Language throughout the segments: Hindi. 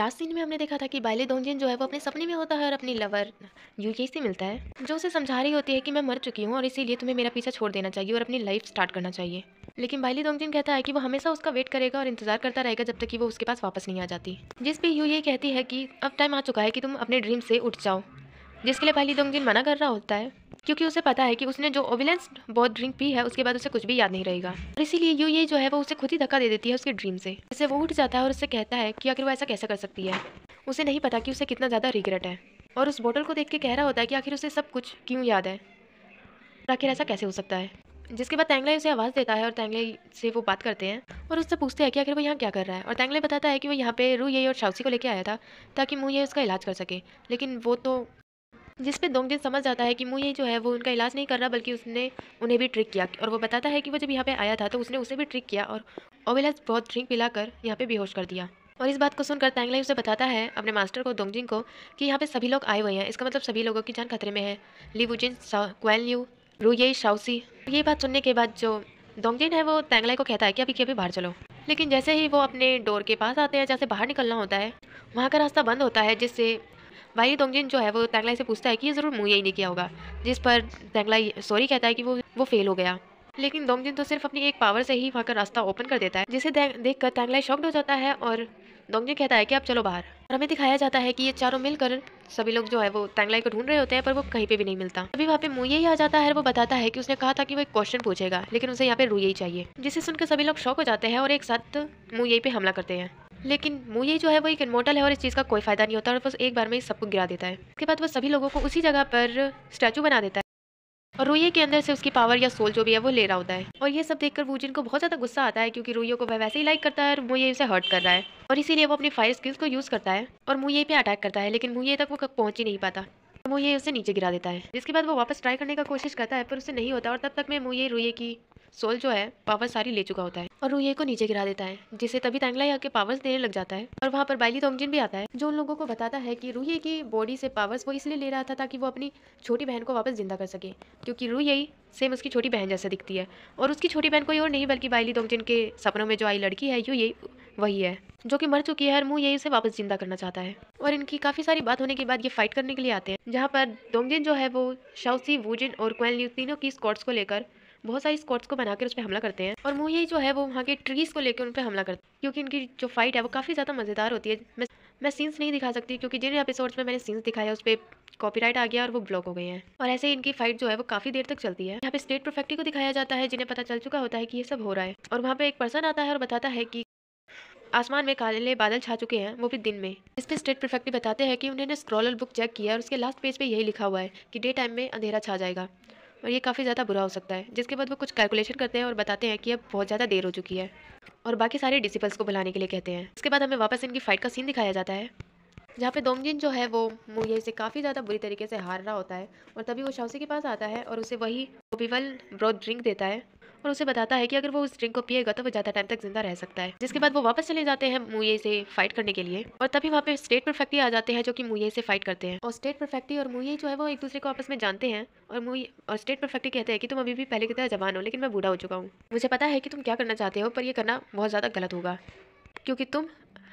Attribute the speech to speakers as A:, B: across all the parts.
A: लास्ट सीन में हमने देखा था कि बाइले दोंजिन जो है वो अपने सपने में होता है और अपनी लवर यूजी से मिलता है जो उसे समझा रही होती है कि मैं मर चुकी हूँ और इसीलिए तुम्हें मेरा पीछा छोड़ देना चाहिए और अपनी लाइफ स्टार्ट करना चाहिए लेकिन बाइली दोंगजिन कहता है कि वो हमेशा उसका वेट करेगा और इंतजार करता रहेगा जब तक कि वो उसके पास वापस नहीं आ जाती जिस पे यू ये कहती है कि अब टाइम आ चुका है कि तुम अपने ड्रीम से उठ जाओ जिसके लिए पहली दो दिन मना कर रहा होता है क्योंकि उसे पता है कि उसने जो ओविलेंस बहुत ड्रिंक पी है उसके बाद उसे कुछ भी याद नहीं रहेगा और इसीलिए यू ये जो है वो उसे खुद ही धक्का दे देती है उसके ड्रीम से जैसे वो उठ जाता है और उससे कहता है कि आखिर वो ऐसा कैसे कर सकती है उसे नहीं पता कि उसे कितना ज़्यादा रिग्रेट है और उस बोटल को देख के कह रहा होता है कि आखिर उसे सब कुछ क्यों याद है आखिर ऐसा कैसे हो सकता है जिसके बाद तैंगले उसे आवाज़ देता है और तैंगले से वो बात करते हैं और उससे पूछते हैं कि आखिर वो यहाँ क्या कर रहा है और तैंगले बताता है कि वो यहाँ पे रू ये और शाउसी को लेके आया था ताकि मुँह ये उसका इलाज कर सके लेकिन वो तो जिसपे दोंगजिन समझ जाता है कि मुँह ये जो है वो उनका इलाज नहीं कर रहा बल्कि उसने उन्हें भी ट्रिक किया और वो बताता है कि वो जब यहाँ पे आया था तो उसने उसे भी ट्रिक किया और ओवेलास बहुत ड्रिंक पिलाकर यहाँ पे बेहोश कर दिया और इस बात को सुनकर तैंगला उसे बताता है अपने मास्टर को दोंगजिंग को कि यहाँ पे सभी लोग आए हुए हैं इसका मतलब सभी लोगों की जान खतरे में है लिवुजिन क्वेल यू रूये शाउसी ये बात सुनने के बाद जो दोंगजिन है वो तैंगला को कहता है कि अभी के बाहर चलो लेकिन जैसे ही वो अपने डोर के पास आते हैं जैसे बाहर निकलना होता है वहाँ का रास्ता बंद होता है जिससे वाहिनी तोंगजिन जो है वो तैगलाई से पूछता है कि ये ज़रूर मुँह यही नहीं किया होगा जिस पर तैगलाई सॉरी कहता है कि वो वो फेल हो गया लेकिन दोंगजिन तो सिर्फ अपनी एक पावर से ही वहाँ का रास्ता ओपन कर देता है जिसे देख कर तैंगलाई शॉक्ड हो जाता है और दोंगजिन कहता है कि आप चलो बाहर और हमें दिखाया जाता है कि ये चारों मिलकर सभी लोग जो है वो तैंगलाई को ढूंढ रहे होते हैं पर वो कहीं पे भी नहीं मिलता अभी वहाँ पे मुइये ही आ जाता है वो बताता है कि उसने कहा था कि वो एक क्वेश्चन पूछेगा लेकिन उसे यहाँ पे रुई ही चाहिए जिसे सुनकर सभी लोग शौक हो जाते हैं और एक साथ मुइये पे हमला करते हैं लेकिन मुझे जो है वो एक इनमोटल है और इस चीज़ का कोई फ़ायदा नहीं होता और बस एक बार में सबको गिरा देता है उसके बाद वो सभी लोगों को उसी जगह पर स्टैचू बना देता है और रुइये के अंदर से उसकी पावर या सोल जो भी है वो ले रहा होता है और ये सब देखकर वूजिन को बहुत ज़्यादा गुस्सा आता है क्योंकि रोइयो को वह वैसे ही लाइक करता है और मुये उसे हर्ट कर रहा है और इसीलिए वो अपनी फायर स्किल्स को यूज़ करता है और मुये पे अटैक करता है लेकिन मुँह तक वो पहुंच ही नहीं पाता तो मुये उसे नीचे गिरा देता है जिसके बाद वो वापस ट्राई करने का कोशिश करता है पर उसे नहीं होता और तब तक मैं मुये रुइये की सोल जो है पावर सारी ले चुका होता है और रूहे को नीचे गिरा देता है जिसे तभी तैंगलाई आके पावर्स देने लग जाता है और वहाँ पर बाइली तोमजिन भी आता है जो उन लोगों को बताता है कि रूहे की बॉडी से पावर्स वो इसलिए ले रहा था ताकि वो अपनी छोटी बहन को वापस जिंदा कर सके क्योंकि रूहे सेम उसकी छोटी बहन जैसा दिखती है और उसकी छोटी बहन कोई और नहीं बल्कि बाइली तोमजिन के सपनों में जो आई लड़की है यू यही वही है जो कि मर चुकी है और मुँह यही उसे वापस जिंदा करना चाहता है और इनकी काफ़ी सारी बात होने के बाद ये फाइट करने के लिए आते हैं जहाँ पर दोंगजिन जो है वो शाउसी वूजिन और क्वेल तीनों की स्कॉट्स को लेकर बहुत सारी स्कॉट्स को बनाकर उस पर हमला करते हैं और मुँह जो है वो वहाँ के ट्रीज़ को लेकर उन पर हमला करते हैं क्योंकि इनकी जो फाइट है वो काफ़ी ज़्यादा मज़ेदार होती है मैं मैं सीन्स नहीं दिखा सकती क्योंकि जिन एपिसोड्स में मैंने सीन्स दिखाया उस पर कॉपीराइट आ गया और वो ब्लॉक हो गए हैं और ऐसे ही इनकी फाइट जो है वो काफी देर तक चलती है यहाँ पे स्टेट प्रोफेक्टी को दिखाया जाता है जिन्हें पता चल चुका होता है कि ये सब हो रहा है और वहाँ पे एक पर्सन आता है और बताता है कि आसमान में काले बादल छा चुके हैं वो भी दिन में इस पे स्टेट प्रोफेक्टी बताते हैं कि उन्होंने स्क्रॉलर बुक चेक किया और उसके लास्ट पेज पे यही लिखा हुआ है कि डे टाइम में अंधेरा छा जाएगा और ये काफ़ी ज़्यादा बुरा हो सकता है जिसके बाद वो कुछ कैलकुलेशन करते हैं और बताते हैं कि अब बहुत ज़्यादा देर हो चुकी है और बाकी सारे डिसिपल्स को बुलाने के लिए कहते हैं उसके बाद हमें वापस इनकी फ़ाइट का सीन दिखाया जाता है जहाँ पे दोमजिन जो है वो मुहिया से काफ़ी ज़्यादा बुरी तरीके से हार रहा होता है और तभी वो शाउसी के पास आता है और उसे वही ओपीवल ब्रोथ ड्रिंक देता है और उसे बताता है कि अगर वो उस ड्रिंक को पिएगा तो वो ज़्यादा टाइम तक जिंदा रह सकता है जिसके बाद वो वापस चले जाते हैं मुए से फाइट करने के लिए और तभी वहाँ पे स्टेट परफेक्टी आ जाते हैं जो कि मुए से फाइट करते हैं और स्टेट परफेक्टी और मुए जो है वो एक दूसरे को आपस में जानते हैं और मुए और स्टेट परफेक्टी कहते हैं कि तुम अभी भी पहले की तरह जवान हो लेकिन मैं बूढ़ा हो चुका हूँ मुझे पता है कि तुम क्या करना चाहते हो पर यह करना बहुत ज़्यादा गलत होगा क्योंकि तुम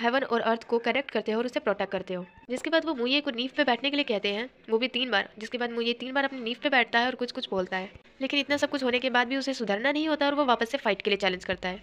A: हेवन और अर्थ को कनेक्ट करते हो और उसे प्रोटेक्ट करते हो जिसके बाद वो मुइये को नीफ पे बैठने के लिए कहते हैं वो भी तीन बार जिसके बाद मुइये तीन बार अपनी नीफ पे बैठता है और कुछ कुछ बोलता है लेकिन इतना सब कुछ होने के बाद भी उसे सुधरना नहीं होता और वो वापस से फाइट के लिए चैलेंज करता है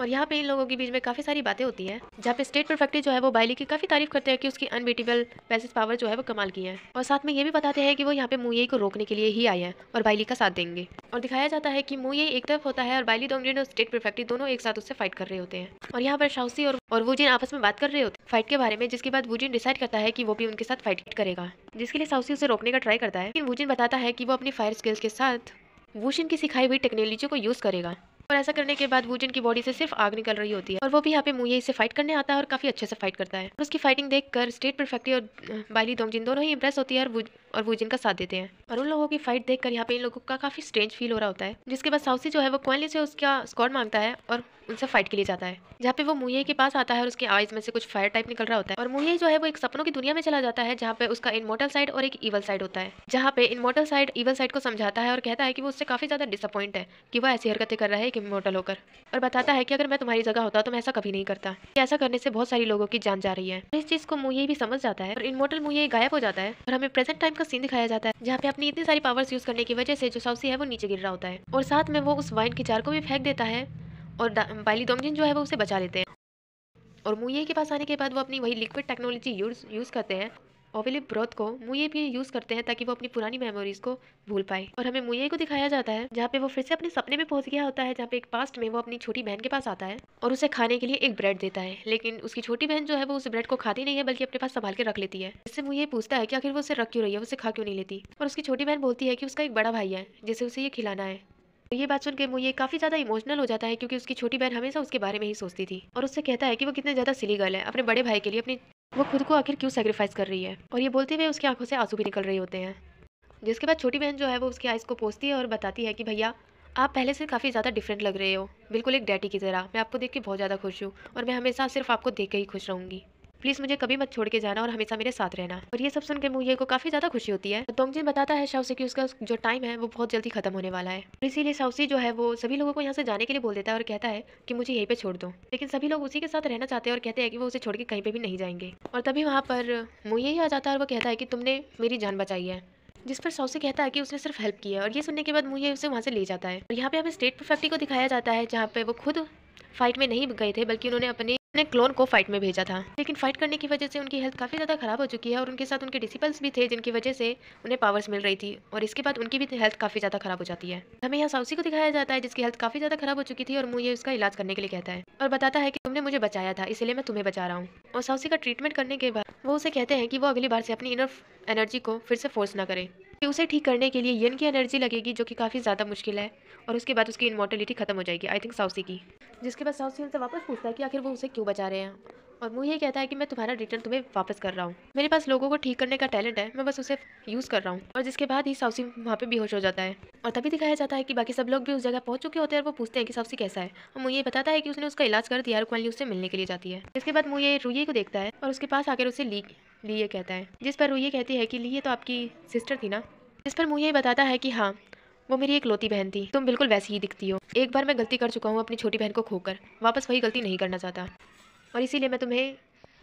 A: और यहाँ पे इन लोगों के बीच में काफ़ी सारी बातें होती हैं जहाँ पे स्टेट परफेक्टिव जो है वो बाइली की काफ़ी तारीफ करते हैं कि उसकी अनबीटेबल पैसेज पावर जो है वो कमाल की है और साथ में ये भी बताते हैं कि वो यहाँ पे मुई को रोकने के लिए ही आए हैं और बाइली का साथ देंगे और दिखाया जाता है कि मुई एक तरफ होता है और बाइली डोमजिन और स्टेट परफेक्टिव दोनों एक साथ उससे फाइट कर रहे होते हैं और यहाँ पर शाउसी और, वो वुजिन आपस में बात कर रहे होते हैं फाइट के बारे में जिसके बाद वुजिन डिसाइड करता है कि वो भी उनके साथ फाइट करेगा जिसके लिए शाउसी उसे रोकने का ट्राई करता है लेकिन वुजिन बताता है कि वो अपनी फायर स्किल्स के साथ वुशिन की सिखाई हुई टेक्नोलॉजी को यूज़ करेगा और ऐसा करने के बाद वूजन की बॉडी से सिर्फ आग निकल रही होती है और वो भी यहाँ पे मुंह इसे फाइट करने आता है और काफी अच्छे से फाइट करता है उसकी फाइटिंग देखकर स्टेट परफेक्टी और बाइली दोंगजिन दोनों ही इंप्रेस होती है और और वो जिनका साथ देते हैं और उन लोगों की फाइट देखकर यहाँ पे इन लोगों का काफ़ी स्ट्रेंज फील हो रहा होता है जिसके बाद साउसी जो है वो क्वाली से उसका स्कॉड मांगता है और उनसे फाइट के लिए जाता है जहाँ पे वो मुहे के पास आता है और उसके आईज में से कुछ फायर टाइप निकल रहा होता है और मुहे जो है वो एक सपनों की दुनिया में चला जाता है जहाँ पे उसका इनमोटल साइड और एक ईवल साइड होता है जहाँ पे इनमोटल साइड ईवल साइड को समझाता है और कहता है कि वो उससे काफी ज्यादा डिसअपॉइंट है कि वह ऐसी हरकतें कर रहा है एक इमोटल होकर और बताता है कि अगर मैं तुम्हारी जगह होता तो मैं ऐसा कभी नहीं करता ऐसा करने से बहुत सारी लोगों की जान जा रही है इस चीज को मुहे भी समझ जाता है और इनमोटल मुहे गायब हो जाता है और हमें प्रेजेंट टाइम का सीन दिखाया जाता है जहाँ पे अपनी इतनी सारी पावर्स यूज करने की वजह से जो साउसी है वो नीचे गिर रहा होता है और साथ में वो उस वाइन के चार को भी फेंक देता है और बाइली डोमजिन जो है वो उसे बचा लेते हैं और मुये के पास आने के बाद वो अपनी वही लिक्विड टेक्नोलॉजी यूज यूज़ करते हैं ओविलिप ब्रोथ को मुए भी यूज करते हैं ताकि वो अपनी पुरानी मेमोरीज को भूल पाए और हमें मुए को दिखाया जाता है जहाँ पे वो फिर से अपने सपने में पहुंच गया होता है जहाँ पे एक पास्ट में वो अपनी छोटी बहन के पास आता है और उसे खाने के लिए एक ब्रेड देता है लेकिन उसकी छोटी बहन जो है वो उस ब्रेड को खाती नहीं है बल्कि अपने पास संभाल के रख लेती है इससे मुए पूछता है कि आखिर वो उसे रख क्यों रही है उसे खा क्यों नहीं लेती और उसकी छोटी बहन बोलती है कि उसका एक बड़ा भाई है जिसे उसे ये खिलाना है तो ये बात सुनकर मुझे काफी ज्यादा इमोशनल हो जाता है क्योंकि उसकी छोटी बहन हमेशा उसके बारे में ही सोचती थी और उससे कहता है कि वो कितने ज्यादा सिली गर्ल है अपने बड़े भाई के लिए अपनी वो खुद को आखिर क्यों सेक्रीफाइस कर रही है और ये बोलते हुए उसकी आंखों से आंसू भी निकल रहे होते हैं जिसके बाद छोटी बहन जो है वो उसकी आइज़ को पोसती है और बताती है कि भैया आप पहले से काफ़ी ज़्यादा डिफरेंट लग रहे हो बिल्कुल एक डैडी की तरह मैं आपको देख के बहुत ज़्यादा खुश हूँ और मैं हमेशा सिर्फ आपको देख के ही खुश रहूँगी प्लीज़ मुझे कभी मत छोड़ के जाना और हमेशा मेरे साथ रहना और ये सब सुनकर मुहे को काफ़ी ज़्यादा खुशी होती है तोंगजिन बताता है शाउसी की उसका जो टाइम है वो बहुत जल्दी खत्म होने वाला है और इसीलिए शाउसी जो है वो सभी लोगों को यहाँ से जाने के लिए बोल देता है और कहता है कि मुझे यहीं पर छोड़ दो लेकिन सभी लोग उसी के साथ रहना चाहते हैं और कहते हैं कि वो उसे छोड़ के कहीं पर भी नहीं जाएंगे और तभी वहाँ पर मुहे ही आ जाता है और वो कहता है कि तुमने मेरी जान बचाई है जिस पर सौसी कहता है कि उसने सिर्फ हेल्प किया और ये सुनने के बाद मुहे उसे वहाँ से ले जाता है और यहाँ पे हमें स्टेट परफेक्टी को दिखाया जाता है जहाँ पे वो खुद फाइट में नहीं गए थे बल्कि उन्होंने अपने ने क्लोन को फाइट में भेजा था लेकिन फाइट करने की वजह से उनकी हेल्थ काफ़ी ज़्यादा खराब हो चुकी है और उनके साथ उनके डिसिपल्स भी थे जिनकी वजह से उन्हें पावर्स मिल रही थी और इसके बाद उनकी भी हेल्थ काफ़ी ज़्यादा खराब हो जाती है हमें यहाँ साउसी को दिखाया जाता है जिसकी हेल्थ काफ़ी ज़्यादा खराब हो चुकी थी और मुझे उसका इलाज करने के लिए कहता है और बताता है की तुमने मुझे बचाया था इसलिए मैं तुम्हें बचा रहा हूँ और साउसी का ट्रीटमेंट करने के बाद वो उसे कहते हैं कि वो अगली बार से अपनी इनर एनर्जी को फिर से फोर्स न करें उसे ठीक करने के लिए यन की एनर्जी लगेगी जो कि काफ़ी ज़्यादा मुश्किल है और उसके बाद उसकी इनमोटिलिटी खत्म हो जाएगी आई थिंक साउसी की जिसके बाद साउसी उनसे वापस पूछता है कि आखिर वो उसे क्यों बचा रहे हैं और मुँह ये कहता है कि मैं तुम्हारा रिटर्न तुम्हें वापस कर रहा हूँ मेरे पास लोगों को ठीक करने का टैलेंट है मैं बस उसे यूज़ कर रहा हूँ और जिसके बाद ही साउसी वहाँ पे बेहोश हो जाता है और तभी दिखाया जाता है कि बाकी सब लोग भी उस जगह पहुँच चुके होते हैं और वो पूछते हैं कि साउसी कैसा है और मुँह ये बताता है कि उसने उसका इलाज कर दिया और कुमाली उससे मिलने के लिए जाती है इसके बाद मुँह ये को देखता है और उसके पास आकर उसे ली लिए कहता है जिस पर रूहिया कहती है कि लिए तो आपकी सिस्टर थी ना जिस पर मुँह बताता है कि हाँ वो मेरी एक लोती बहन थी तुम बिल्कुल वैसी ही दिखती हो एक बार मैं गलती कर चुका हूँ अपनी छोटी बहन को खोकर वापस वही गलती नहीं करना चाहता और इसीलिए मैं तुम्हें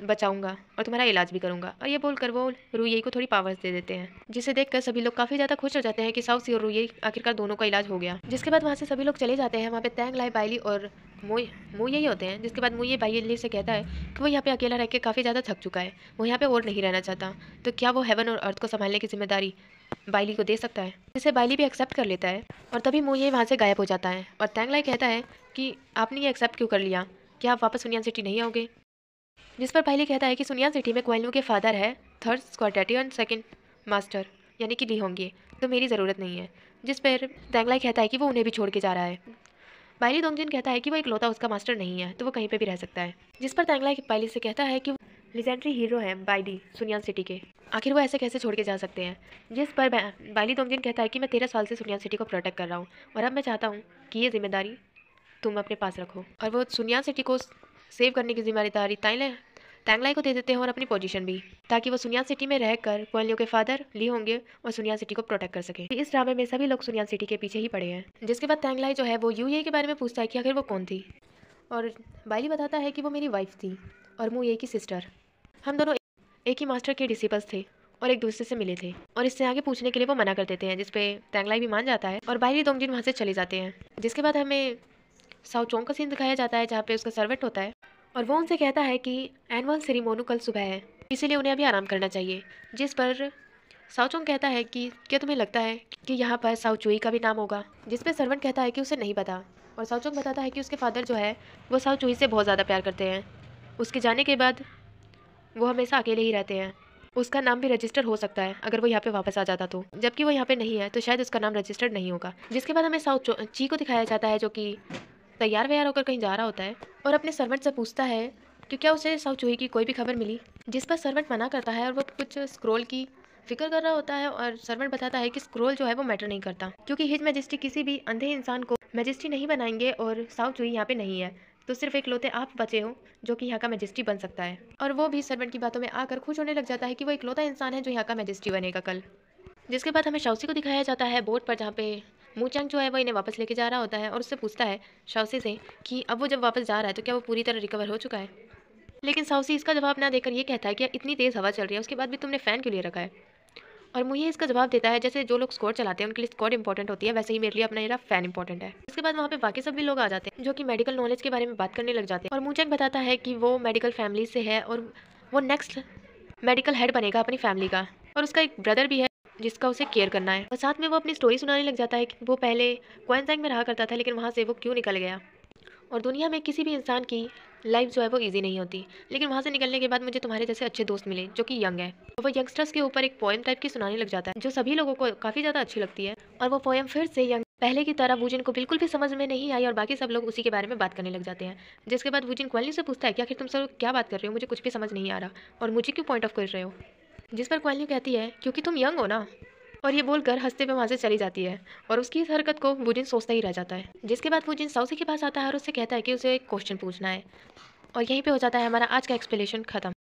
A: बचाऊंगा और तुम्हारा इलाज भी करूंगा और ये बोलकर वो रुई को थोड़ी पावर्स दे देते हैं जिसे देखकर सभी लोग काफी ज्यादा खुश हो जाते हैं कि साउसी और रुई आखिरकार दोनों का इलाज हो गया जिसके बाद वहाँ से सभी लोग चले जाते हैं वहाँ पे तैंग लाई बाइली और मुँह मुँह यही होते हैं जिसके बाद मुँह ये बाइली से कहता है कि वो यहाँ पे अकेला रह के काफ़ी ज़्यादा थक चुका है वो यहाँ पे और नहीं रहना चाहता तो क्या वो हेवन और अर्थ को संभालने की जिम्मेदारी बाइली को दे सकता है जिसे बाइली भी एक्सेप्ट कर लेता है और तभी मुँह ये वहाँ से गायब हो जाता है और तैंगलाई कहता है कि आपने ये एक्सेप्ट क्यों कर लिया क्या आप वापस सुनियान सिटी नहीं आओगे जिस पर पहले कहता है कि सुनियान सिटी में कोहलू के फादर है थर्ड स्कॉटेटी और सेकेंड मास्टर यानी कि ली होंगे तो मेरी ज़रूरत नहीं है जिस पर दैंगलाई कहता है कि वो उन्हें भी छोड़ के जा रहा है बायली दोंगजिन कहता है कि वो एक लौता उसका मास्टर नहीं है तो वो कहीं पे भी रह सकता है जिस पर तैंगला पायली से कहता है कि वो लिजेंड्री हीरो हैं बाइडी सुनियान सिटी के आखिर वो ऐसे कैसे छोड़ के जा सकते हैं जिस पर बाइली दोंगजिन कहता है कि मैं तेरह साल से सुनियान सिटी को प्रोटेक्ट कर रहा हूँ और अब मैं चाहता हूँ कि ये जिम्मेदारी तुम अपने पास रखो और वो सुनियान सिटी को सेव करने की जिम्मेदारी ताइले तैंगलाई को दे देते हैं और अपनी पोजीशन भी ताकि वो सुनिया सिटी में रहकर कोयलियों के फादर ली होंगे और सुनिया सिटी को प्रोटेक्ट कर सके इस ड्रामे में सभी लोग सुनिया सिटी के पीछे ही पड़े हैं जिसके बाद तैंगलाई जो है वो यू के बारे में पूछता है कि आखिर वो कौन थी और बाइली बताता है कि वो मेरी वाइफ थी और मुँह ये की सिस्टर हम दोनों एक ही मास्टर के डिसिपल्स थे और एक दूसरे से मिले थे और इससे आगे पूछने के लिए वो मना कर देते हैं जिसपे तैंगलाई भी मान जाता है और बाहरी दोंगजिन वहाँ से चले जाते हैं जिसके बाद हमें साउचोंग का सीन दिखाया जाता है जहाँ पे उसका सर्वेंट होता है और वो उनसे कहता है कि एनुअल सेरेमोनी कल सुबह है इसीलिए उन्हें अभी आराम करना चाहिए जिस पर साउचोंग कहता है कि क्या तुम्हें लगता है कि यहाँ पर साउचुई का भी नाम होगा जिस पर सर्वेंट कहता है कि उसे नहीं पता और साउचोंग बताता है कि उसके फादर जो है वो साउचुई से बहुत ज़्यादा प्यार करते हैं उसके जाने के बाद वो हमेशा अकेले ही रहते हैं उसका नाम भी रजिस्टर हो सकता है अगर वो यहाँ पे वापस आ जाता तो जबकि वो यहाँ पे नहीं है तो शायद उसका नाम रजिस्टर्ड नहीं होगा जिसके बाद हमें साउथ ची को दिखाया जाता है जो कि तैयार व्यार होकर कहीं जा रहा होता है और अपने सर्वेंट से पूछता है कि क्या उसे साउ चूहे की कोई भी खबर मिली जिस पर सर्वेंट मना करता है और वो कुछ स्क्रोल की फिक्र कर रहा होता है और सर्वेंट बताता है कि स्क्रोल जो है वो मैटर नहीं करता क्योंकि हिज मैजेस्टी किसी भी अंधे इंसान को मैजेस्टी नहीं बनाएंगे और साउ चूही यहाँ पे नहीं है तो सिर्फ एक लोते आप बचे हो जो कि यहाँ का मैजेस्टी बन सकता है और वो भी सर्वेंट की बातों में आकर खुश होने लग जाता है कि वो एक लोता इंसान है जो यहाँ का मैजेस्टी बनेगा कल जिसके बाद हमें शाउसी को दिखाया जाता है बोर्ड पर जहाँ पे मूचंग जो है वो इन्हें वापस लेके जा रहा होता है और उससे पूछता है शौसी से कि अब वो जब वापस जा रहा है तो क्या वो पूरी तरह रिकवर हो चुका है लेकिन साउसी इसका जवाब ना देकर ये कहता है कि इतनी तेज़ हवा चल रही है उसके बाद भी तुमने फ़ैन क्यों लिए रखा है और मुझे इसका जवाब देता है जैसे जो लोग स्कोर चलाते हैं उनके लिए स्कोर इंपॉर्टेंट होती है वैसे ही मेरे लिए अपना मेरा फैन इंपॉर्टेंट है इसके बाद वहाँ पे बाकी सब भी लोग आ जाते हैं जो कि मेडिकल नॉलेज के बारे में बात करने लग जाते हैं और मूचंग बताता है कि वो मेडिकल फैमिली से है और वो नेक्स्ट मेडिकल हेड बनेगा अपनी फैमिली का और उसका एक ब्रदर भी है जिसका उसे केयर करना है और साथ में वो अपनी स्टोरी सुनाने लग जाता है कि वो पहले क्वेंजैंग में रहा करता था लेकिन वहाँ से वो क्यों निकल गया और दुनिया में किसी भी इंसान की लाइफ जो है वो ईजी नहीं होती लेकिन वहाँ से निकलने के बाद मुझे तुम्हारे जैसे अच्छे दोस्त मिले जो कि यंग है और वो यंगस्टर्स के ऊपर एक पोएम टाइप की सुनाने लग जाता है जो सभी लोगों को काफ़ी ज़्यादा अच्छी लगती है और वो पोएम फिर से यंग पहले की तरह वूजिन को बिल्कुल भी समझ में नहीं आई और बाकी सब लोग उसी के बारे में बात करने लग जाते हैं जिसके बाद वूजिन क्वेलनी से पूछता है कि आखिर तुम सब क्या बात कर रहे हो मुझे कुछ भी समझ नहीं आ रहा और मुझे क्यों पॉइंट ऑफ कर रहे हो जिस पर क्वालियो कहती है क्योंकि तुम यंग हो ना और ये बोलकर हंसते हुए वहाँ से चली जाती है और उसकी इस हरकत को वुजिन सोचता ही रह जाता है जिसके बाद वुजिन साउसी के पास आता है और उससे कहता है कि उसे एक क्वेश्चन पूछना है और यहीं पे हो जाता है हमारा आज का एक्सप्लेनेशन खत्म